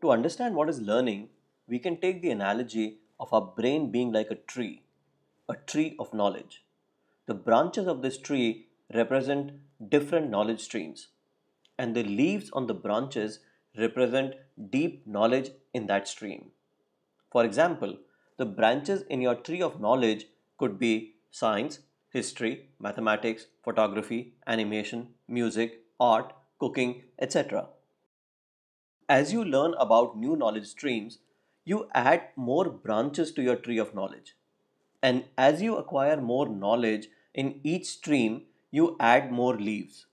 To understand what is learning, we can take the analogy of our brain being like a tree, a tree of knowledge. The branches of this tree represent different knowledge streams, and the leaves on the branches represent deep knowledge in that stream. For example, the branches in your tree of knowledge could be science, history, mathematics, photography, animation, music, art, cooking, etc. As you learn about new knowledge streams, you add more branches to your tree of knowledge. And as you acquire more knowledge in each stream, you add more leaves.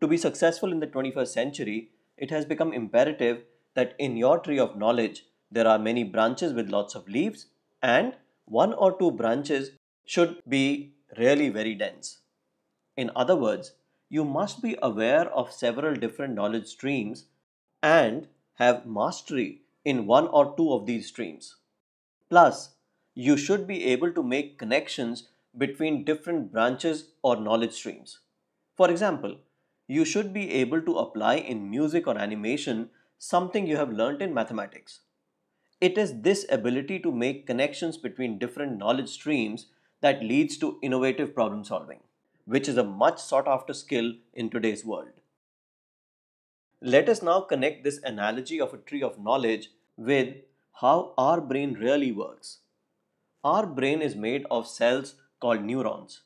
To be successful in the 21st century, it has become imperative that in your tree of knowledge, there are many branches with lots of leaves and one or two branches should be really very dense. In other words, you must be aware of several different knowledge streams and have mastery in one or two of these streams. Plus, you should be able to make connections between different branches or knowledge streams. For example, you should be able to apply in music or animation something you have learnt in mathematics. It is this ability to make connections between different knowledge streams that leads to innovative problem solving, which is a much sought after skill in today's world. Let us now connect this analogy of a tree of knowledge with how our brain really works. Our brain is made of cells called neurons.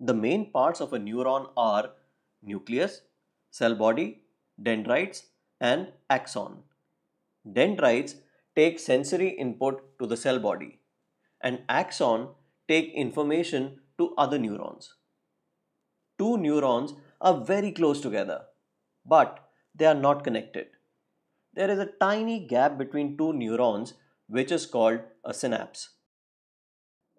The main parts of a neuron are nucleus, cell body, dendrites, and axon. Dendrites take sensory input to the cell body, and axon take information to other neurons. Two neurons are very close together, but they are not connected. There is a tiny gap between two neurons which is called a synapse.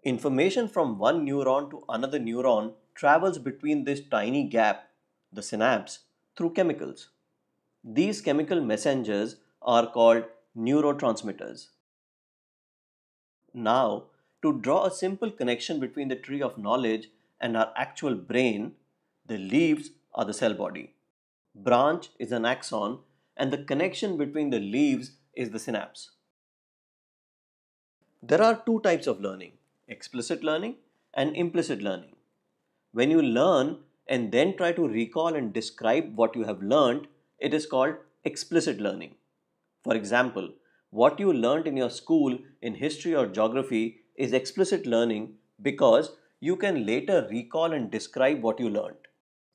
Information from one neuron to another neuron travels between this tiny gap, the synapse, through chemicals. These chemical messengers are called neurotransmitters. Now, to draw a simple connection between the tree of knowledge and our actual brain, the leaves are the cell body branch is an axon, and the connection between the leaves is the synapse. There are two types of learning, explicit learning and implicit learning. When you learn and then try to recall and describe what you have learned, it is called explicit learning. For example, what you learned in your school in history or geography is explicit learning because you can later recall and describe what you learned.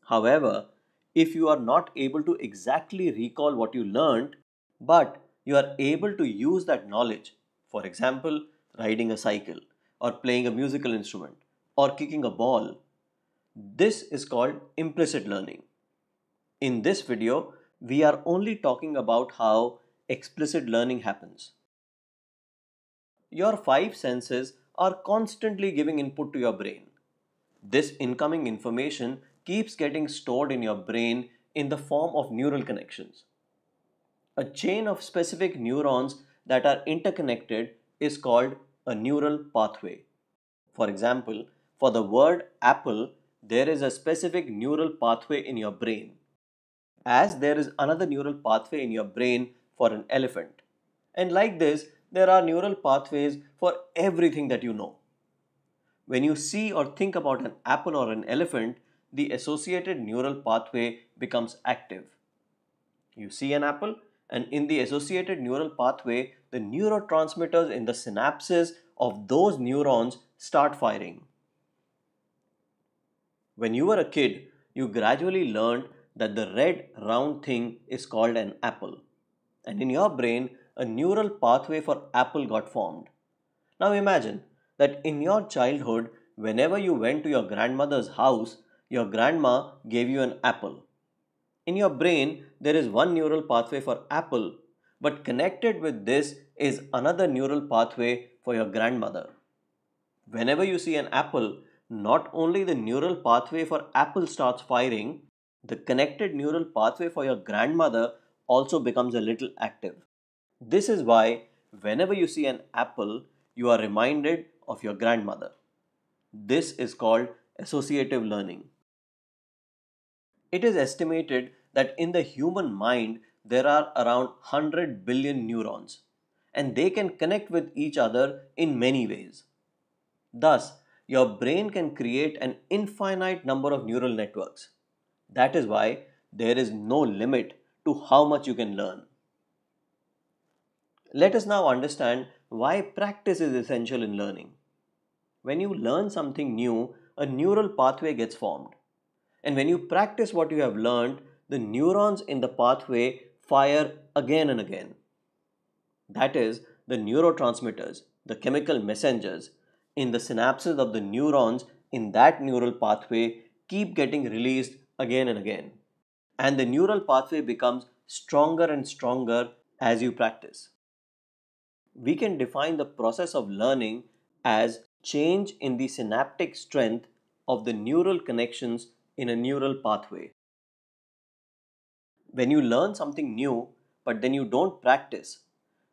However, if you are not able to exactly recall what you learned, but you are able to use that knowledge, for example, riding a cycle, or playing a musical instrument, or kicking a ball. This is called implicit learning. In this video, we are only talking about how explicit learning happens. Your five senses are constantly giving input to your brain. This incoming information keeps getting stored in your brain in the form of neural connections. A chain of specific neurons that are interconnected is called a neural pathway. For example, for the word apple, there is a specific neural pathway in your brain, as there is another neural pathway in your brain for an elephant. And like this, there are neural pathways for everything that you know. When you see or think about an apple or an elephant, the associated neural pathway becomes active. You see an apple and in the associated neural pathway, the neurotransmitters in the synapses of those neurons start firing. When you were a kid, you gradually learned that the red round thing is called an apple. And in your brain, a neural pathway for apple got formed. Now imagine that in your childhood, whenever you went to your grandmother's house, your grandma gave you an apple. In your brain, there is one neural pathway for apple, but connected with this is another neural pathway for your grandmother. Whenever you see an apple, not only the neural pathway for apple starts firing, the connected neural pathway for your grandmother also becomes a little active. This is why whenever you see an apple, you are reminded of your grandmother. This is called associative learning. It is estimated that in the human mind, there are around 100 billion neurons, and they can connect with each other in many ways. Thus, your brain can create an infinite number of neural networks. That is why there is no limit to how much you can learn. Let us now understand why practice is essential in learning. When you learn something new, a neural pathway gets formed. And when you practice what you have learned, the neurons in the pathway fire again and again. That is, the neurotransmitters, the chemical messengers in the synapses of the neurons in that neural pathway keep getting released again and again. And the neural pathway becomes stronger and stronger as you practice. We can define the process of learning as change in the synaptic strength of the neural connections in a neural pathway. When you learn something new, but then you don't practice,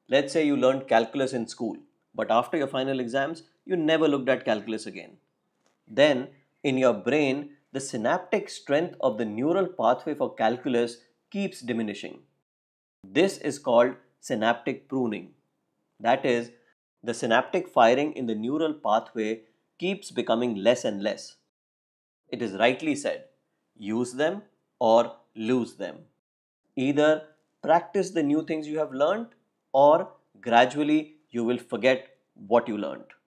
let's say you learned calculus in school, but after your final exams, you never looked at calculus again. Then, in your brain, the synaptic strength of the neural pathway for calculus keeps diminishing. This is called synaptic pruning. That is, the synaptic firing in the neural pathway keeps becoming less and less it is rightly said, use them or lose them. Either practice the new things you have learned or gradually you will forget what you learned.